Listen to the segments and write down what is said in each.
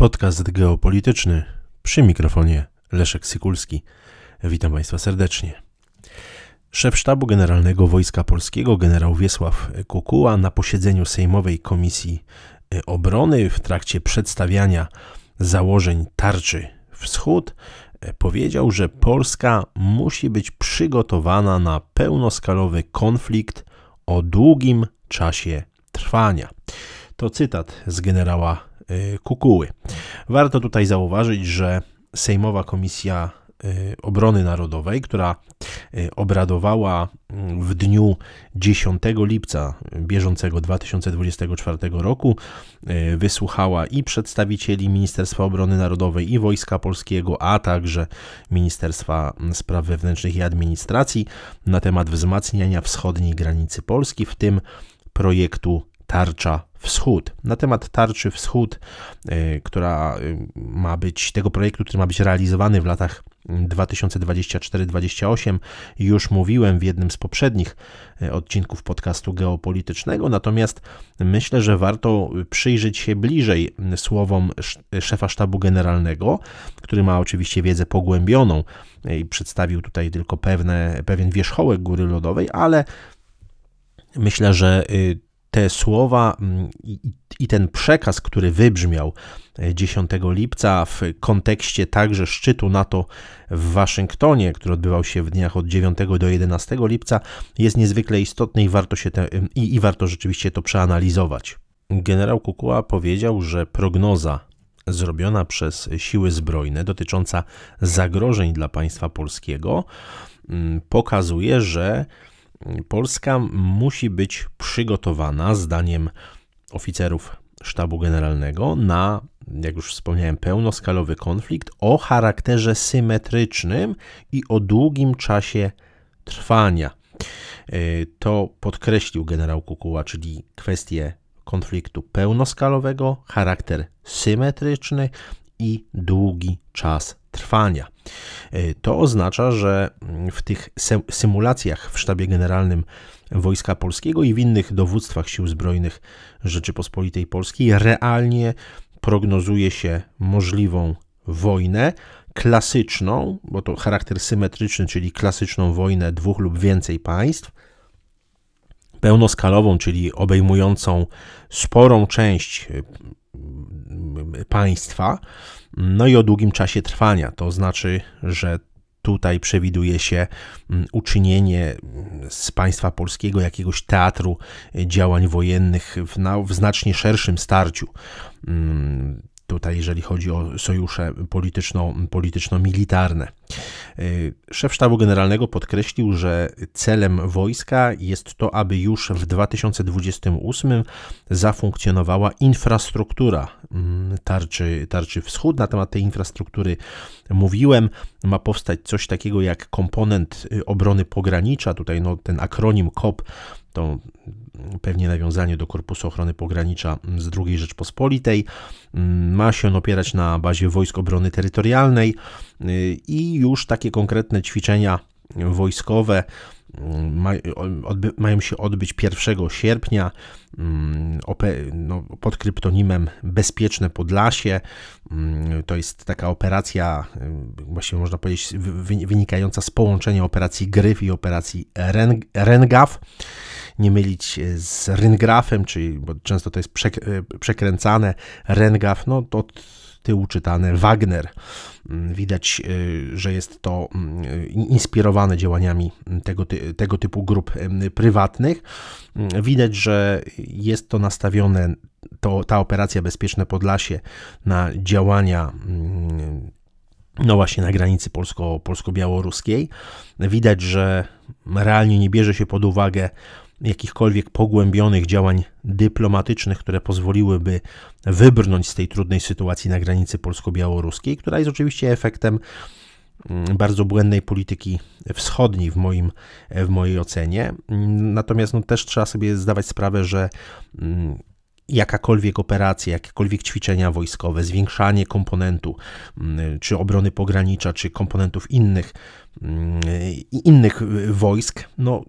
Podcast geopolityczny przy mikrofonie Leszek Sykulski. Witam Państwa serdecznie. Szef Sztabu Generalnego Wojska Polskiego generał Wiesław Kukuła na posiedzeniu Sejmowej Komisji Obrony w trakcie przedstawiania założeń tarczy Wschód powiedział, że Polska musi być przygotowana na pełnoskalowy konflikt o długim czasie trwania. To cytat z generała Y, kukuły. Warto tutaj zauważyć, że Sejmowa Komisja y, Obrony Narodowej, która y, obradowała mm, w dniu 10 lipca bieżącego 2024 roku, wysłuchała i przedstawicieli Ministerstwa Obrony Narodowej i Wojska Polskiego, a także Ministerstwa Spraw Wewnętrznych i Administracji na temat wzmacniania wschodniej granicy Polski, w tym projektu Tarcza Wschód. Na temat Tarczy Wschód, y, która y, ma być, tego projektu, który ma być realizowany w latach 2024-2028 mm, już mówiłem w jednym z poprzednich y, odcinków podcastu geopolitycznego, natomiast myślę, że warto przyjrzeć się bliżej mm, słowom szefa sztabu generalnego, który ma oczywiście wiedzę pogłębioną i przedstawił tutaj tylko pewne, pewien wierzchołek góry lodowej, ale myślę, że te słowa mm, i ten przekaz, który wybrzmiał 10 e, lipca w kontekście także szczytu NATO w Waszyngtonie, który odbywał się w dniach od 9 do 11 lipca, jest niezwykle istotny i warto, się te, mm, i, i warto rzeczywiście to przeanalizować. Generał Kukuła powiedział, że prognoza zrobiona przez siły zbrojne dotycząca zagrożeń dla państwa polskiego mm, pokazuje, że Polska musi być przygotowana, zdaniem oficerów sztabu generalnego, na, jak już wspomniałem, pełnoskalowy konflikt o charakterze symetrycznym i o długim czasie trwania. E, to podkreślił generał Kukuła, czyli kwestie konfliktu pełnoskalowego, charakter symetryczny i długi czas trwania. E, to oznacza, że mm, w tych symulacjach w sztabie generalnym Wojska Polskiego i w innych dowództwach Sił Zbrojnych Rzeczypospolitej Polskiej realnie prognozuje się możliwą wojnę klasyczną, bo to charakter symetryczny, czyli klasyczną wojnę dwóch lub więcej państw, pełnoskalową, czyli obejmującą sporą część państwa, no i o długim czasie trwania. To znaczy, że tutaj przewiduje się mm, uczynienie mm, z państwa polskiego jakiegoś teatru e, działań wojennych w, w znacznie szerszym starciu mm, tutaj jeżeli chodzi o sojusze polityczno-militarne. Y, szef Sztabu Generalnego podkreślił, że celem wojska jest to, aby już w 2028 zafunkcjonowała infrastruktura mm, tarczy, tarczy wschód. Na temat tej infrastruktury mówiłem. Ma powstać coś takiego jak komponent y, obrony pogranicza. Tutaj no, ten akronim COP to pewnie nawiązanie do Korpusu Ochrony Pogranicza z II Rzeczpospolitej. Mm, ma się on opierać na bazie Wojsk Obrony Terytorialnej y, i już takie konkretne ćwiczenia wojskowe mają się odbyć 1 sierpnia mm, no, pod kryptonimem Bezpieczne Podlasie. Mm, to jest taka operacja, mm, właściwie można powiedzieć, wynikająca z połączenia operacji Gryf i operacji Rengaf. Nie mylić e, z Ryngrafem, czyli, bo często to jest e, przekręcane. Rengaf, no to od tyłu czytane Wagner. Mm, widać, y, że jest to mm, inspirowane działaniami tego, tego typu grup prywatnych. Mm, widać, że jest to nastawione, to, ta operacja Bezpieczne Podlasie, na działania no właśnie na granicy polsko, polsko-białoruskiej. Widać, że realnie nie bierze się pod uwagę jakichkolwiek pogłębionych działań dyplomatycznych, które pozwoliłyby wybrnąć z tej trudnej sytuacji na granicy polsko-białoruskiej, która jest oczywiście efektem mm, bardzo błędnej polityki wschodniej w, moim, w mojej ocenie. Natomiast no, też trzeba sobie zdawać sprawę, że mm, jakakolwiek operacja, jakiekolwiek ćwiczenia wojskowe, zwiększanie komponentu mm, czy obrony pogranicza, czy komponentów innych, innych wojsk, no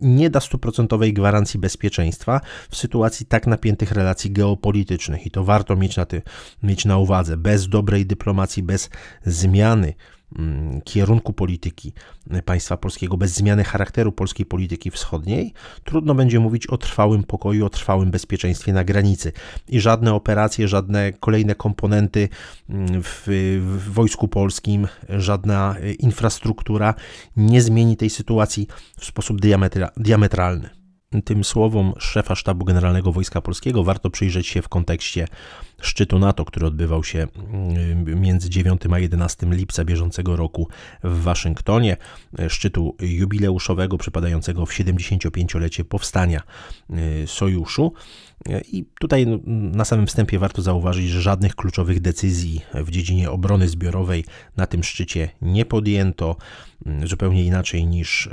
nie da stuprocentowej gwarancji bezpieczeństwa w sytuacji tak napiętych relacji geopolitycznych i to warto mieć na, ty, mieć na uwadze. Bez dobrej dyplomacji, bez zmiany Mm, kierunku polityki państwa polskiego, bez zmiany charakteru polskiej polityki wschodniej, trudno będzie mówić o trwałym pokoju, o trwałym bezpieczeństwie na granicy. I żadne operacje, żadne kolejne komponenty mm, w, w wojsku polskim, żadna infrastruktura nie zmieni tej sytuacji w sposób diametra, diametralny. Tym słowom szefa sztabu generalnego Wojska Polskiego warto przyjrzeć się w kontekście szczytu NATO, który odbywał się mm, między 9 a 11 lipca bieżącego roku w Waszyngtonie, e, szczytu jubileuszowego przypadającego w 75-lecie powstania e, sojuszu. E, I tutaj no, mm, na samym wstępie warto zauważyć, że żadnych kluczowych decyzji w dziedzinie obrony zbiorowej na tym szczycie nie podjęto. Mm, zupełnie inaczej niż,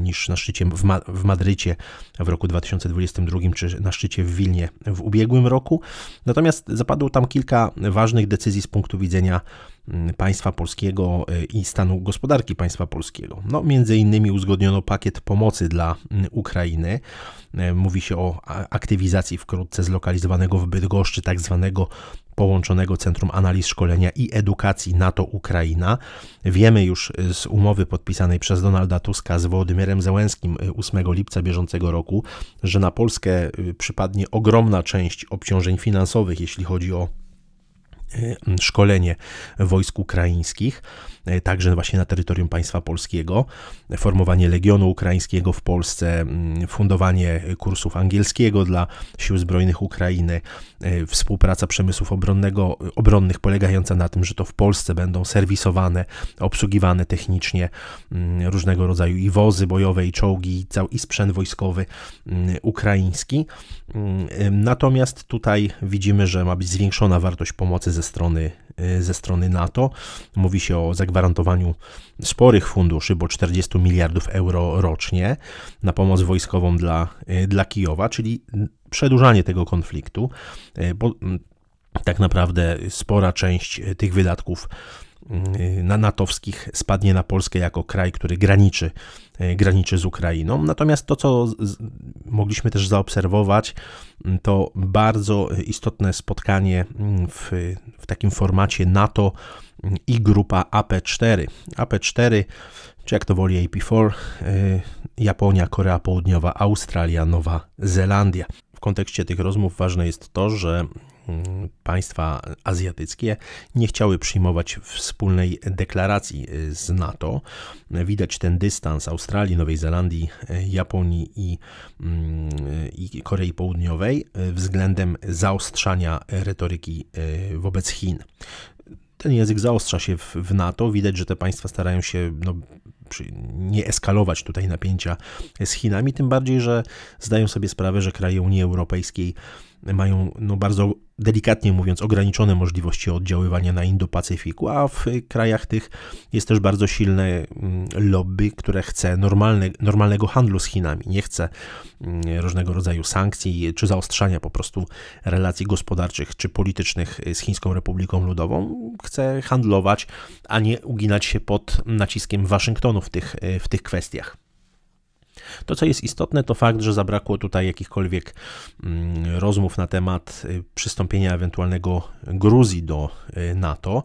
niż na szczycie w, Ma w Madrycie w roku 2022 czy na szczycie w Wilnie w ubiegłym roku. Natomiast zapadło Padło tam kilka ważnych decyzji z punktu widzenia mm, państwa polskiego e, i stanu gospodarki państwa polskiego. No, między innymi uzgodniono pakiet pomocy dla mm, Ukrainy. E, mówi się o aktywizacji wkrótce zlokalizowanego w Bydgoszczy tak zwanego połączonego Centrum Analiz Szkolenia i Edukacji NATO-Ukraina. Wiemy już e, z umowy podpisanej przez Donalda Tuska z Wołodymierem Zełenskim 8 e, lipca bieżącego roku, że na Polskę e, przypadnie ogromna część obciążeń finansowych, jeśli chodzi o szkolenie wojsk ukraińskich. E, także właśnie na terytorium państwa polskiego, formowanie Legionu Ukraińskiego w Polsce, fundowanie kursów angielskiego dla Sił Zbrojnych Ukrainy, e, współpraca przemysłów obronnego, obronnych polegająca na tym, że to w Polsce będą serwisowane, obsługiwane technicznie różnego rodzaju i wozy bojowe, i czołgi, i sprzęt wojskowy ukraiński. Natomiast tutaj widzimy, że ma być zwiększona wartość pomocy ze strony, e, ze strony NATO. Mówi się o zagwarantowaniu zagwarantowaniu sporych funduszy, bo 40 miliardów euro rocznie na pomoc wojskową dla, e, dla Kijowa, czyli przedłużanie tego konfliktu, e, bo mm, tak naprawdę spora część e, tych wydatków mm, na natowskich spadnie na Polskę jako kraj, który graniczy, graniczy z Ukrainą. Natomiast to, co mogliśmy też zaobserwować, mm, to bardzo istotne spotkanie w, w takim formacie NATO i grupa AP4. AP4, czy jak to woli AP4, y, Japonia, Korea Południowa, Australia, Nowa Zelandia. W kontekście tych rozmów ważne jest to, że mm, państwa azjatyckie nie chciały przyjmować wspólnej deklaracji y, z NATO. Widać ten dystans Australii, Nowej Zelandii, y, Japonii i, mm, i Korei Południowej względem zaostrzania retoryki wobec Chin. Ten język zaostrza się w, w NATO. Widać, że te państwa starają się no, nie eskalować tutaj napięcia z Chinami, tym bardziej, że zdają sobie sprawę, że kraje Unii Europejskiej mają no bardzo delikatnie mówiąc ograniczone możliwości oddziaływania na Indo-Pacyfiku, a w krajach tych jest też bardzo silne mm, lobby, które chce normalne, normalnego handlu z Chinami, nie chce mm, różnego rodzaju sankcji czy zaostrzania po prostu relacji gospodarczych czy politycznych z Chińską Republiką Ludową, chce handlować, a nie uginać się pod naciskiem Waszyngtonu w tych, w tych kwestiach. To, co jest istotne, to fakt, że zabrakło tutaj jakichkolwiek mm, rozmów na temat y, przystąpienia ewentualnego Gruzji do y, NATO.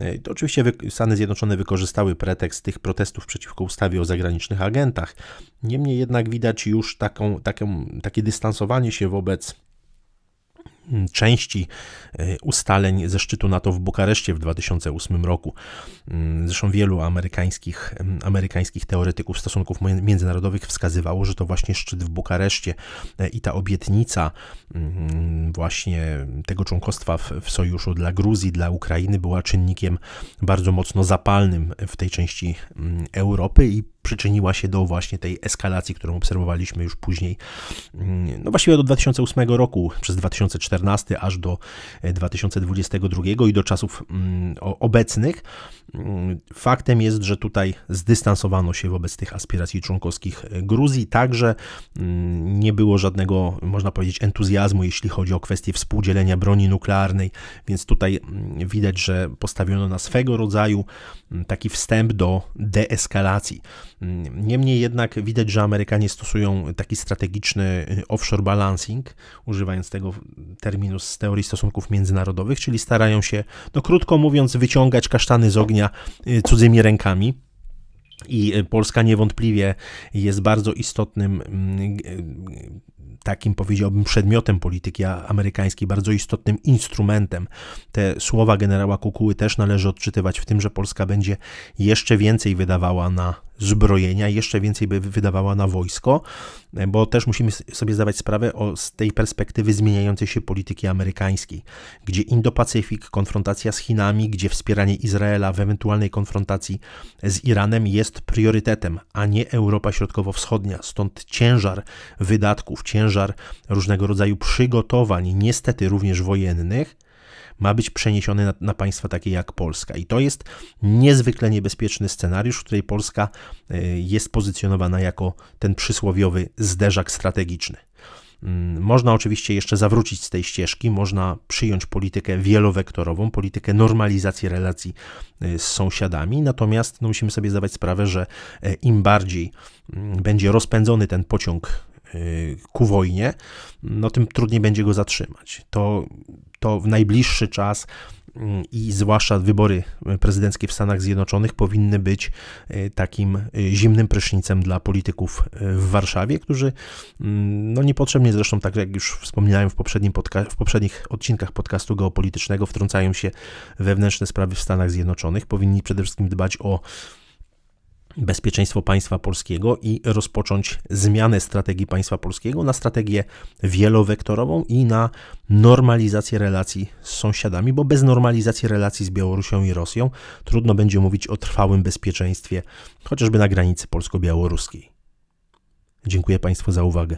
Y, to oczywiście Stany Zjednoczone wykorzystały pretekst tych protestów przeciwko ustawie o zagranicznych agentach. Niemniej jednak widać już taką, taką, takie dystansowanie się wobec części e, ustaleń ze szczytu NATO w Bukareszcie w 2008 roku. Mm, zresztą wielu amerykańskich, mm, amerykańskich teoretyków stosunków międzynarodowych wskazywało, że to właśnie szczyt w Bukareszcie e, i ta obietnica mm, właśnie tego członkostwa w, w sojuszu dla Gruzji, dla Ukrainy była czynnikiem bardzo mocno zapalnym w tej części Europy i przyczyniła się do właśnie tej eskalacji, którą obserwowaliśmy już później, mm, no właściwie do 2008 roku, przez 2014 aż do 2022 e, i do czasów mm, obecnych. Mm, faktem jest, że tutaj zdystansowano się wobec tych aspiracji członkowskich e, Gruzji, także nie było żadnego, można powiedzieć, entuzjazmu, jeśli chodzi o kwestię współdzielenia broni nuklearnej, więc tutaj widać, że postawiono na swego rodzaju taki wstęp do deeskalacji. Mm, niemniej jednak widać, że Amerykanie stosują taki strategiczny y, offshore balancing, używając tego terminu z teorii stosunków międzynarodowych, czyli starają się, no krótko mówiąc, wyciągać kasztany z ognia y, cudzymi rękami. I y, Polska niewątpliwie jest bardzo istotnym mm, takim powiedziałbym przedmiotem polityki amerykańskiej, bardzo istotnym instrumentem. Te słowa generała Kukuły też należy odczytywać w tym, że Polska będzie jeszcze więcej wydawała na zbrojenia, jeszcze więcej by wydawała na wojsko, bo też musimy sobie zdawać sprawę o, z tej perspektywy zmieniającej się polityki amerykańskiej, gdzie Indo-Pacyfik, konfrontacja z Chinami, gdzie wspieranie Izraela w ewentualnej konfrontacji z Iranem jest priorytetem, a nie Europa Środkowo-Wschodnia. Stąd ciężar wydatków, ciężar różnego rodzaju przygotowań, niestety również wojennych, ma być przeniesiony na, na państwa takie jak Polska. I to jest niezwykle niebezpieczny scenariusz, w której Polska e, jest pozycjonowana jako ten przysłowiowy zderzak strategiczny. Mm, można oczywiście jeszcze zawrócić z tej ścieżki, można przyjąć politykę wielowektorową, politykę normalizacji relacji e, z sąsiadami, natomiast no, musimy sobie zdawać sprawę, że e, im bardziej mm, będzie rozpędzony ten pociąg Y, ku wojnie, no tym trudniej będzie go zatrzymać. To, to w najbliższy czas y, i zwłaszcza wybory prezydenckie w Stanach Zjednoczonych powinny być y, takim zimnym prysznicem dla polityków w Warszawie, którzy no niepotrzebnie zresztą, tak jak już wspominałem w, poprzednim podca- w poprzednich odcinkach podcastu geopolitycznego, wtrącają się wewnętrzne sprawy w Stanach Zjednoczonych. Powinni przede wszystkim dbać o bezpieczeństwo państwa polskiego i rozpocząć zmianę strategii państwa polskiego na strategię wielowektorową i na normalizację relacji z sąsiadami, bo bez normalizacji relacji z Białorusią i Rosją trudno będzie mówić o trwałym bezpieczeństwie chociażby na granicy polsko-białoruskiej. Dziękuję Państwu za uwagę.